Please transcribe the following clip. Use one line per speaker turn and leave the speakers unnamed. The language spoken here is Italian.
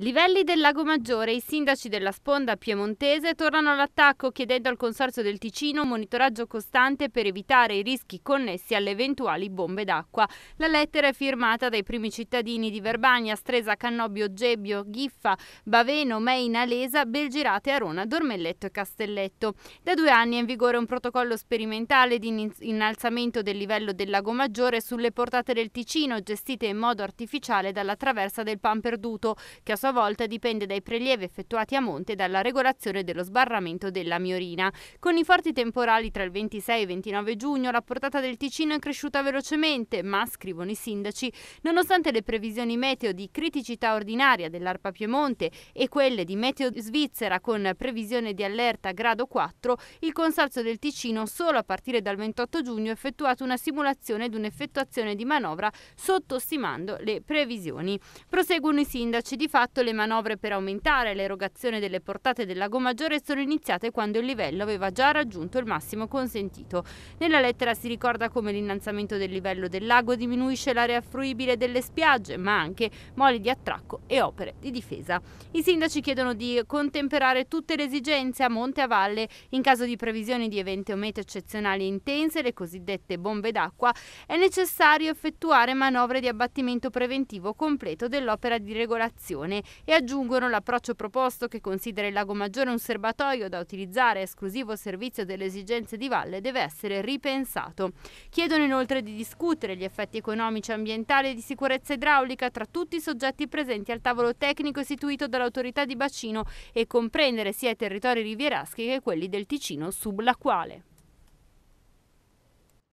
Livelli del Lago Maggiore, i sindaci della sponda piemontese tornano all'attacco chiedendo al Consorzio del Ticino un monitoraggio costante per evitare i rischi connessi alle eventuali bombe d'acqua. La lettera è firmata dai primi cittadini di Verbania, Stresa, Cannobio, Gebbio, Ghiffa, Baveno, Meina, Lesa, Belgirate, Arona, Dormelletto e Castelletto. Da due anni è in vigore un protocollo sperimentale di innalzamento del livello del Lago Maggiore sulle portate del Ticino, gestite in modo artificiale dalla traversa del Pan Perduto, che ha sua volta dipende dai prelievi effettuati a monte e dalla regolazione dello sbarramento della Miorina. Con i forti temporali tra il 26 e il 29 giugno la portata del Ticino è cresciuta velocemente, ma, scrivono i sindaci, nonostante le previsioni meteo di criticità ordinaria dell'Arpa Piemonte e quelle di Meteo Svizzera con previsione di allerta grado 4, il Consorzio del Ticino solo a partire dal 28 giugno ha effettuato una simulazione ed un'effettuazione di manovra sottostimando le previsioni. Proseguono i sindaci, di fatto atto le manovre per aumentare l'erogazione delle portate del Lago Maggiore sono iniziate quando il livello aveva già raggiunto il massimo consentito. Nella lettera si ricorda come l'innalzamento del livello del lago diminuisce l'area fruibile delle spiagge, ma anche moli di attracco e opere di difesa. I sindaci chiedono di contemperare tutte le esigenze a monte e a valle in caso di previsioni di eventi o mete eccezionali e intense, le cosiddette bombe d'acqua, è necessario effettuare manovre di abbattimento preventivo completo dell'opera di regolazione e aggiungono l'approccio proposto che considera il Lago Maggiore un serbatoio da utilizzare a esclusivo servizio delle esigenze di valle deve essere ripensato. Chiedono inoltre di discutere gli effetti economici, ambientali e di sicurezza idraulica tra tutti i soggetti presenti al tavolo tecnico istituito dall'autorità di bacino e comprendere sia i territori rivieraschi che quelli del Ticino subacquale.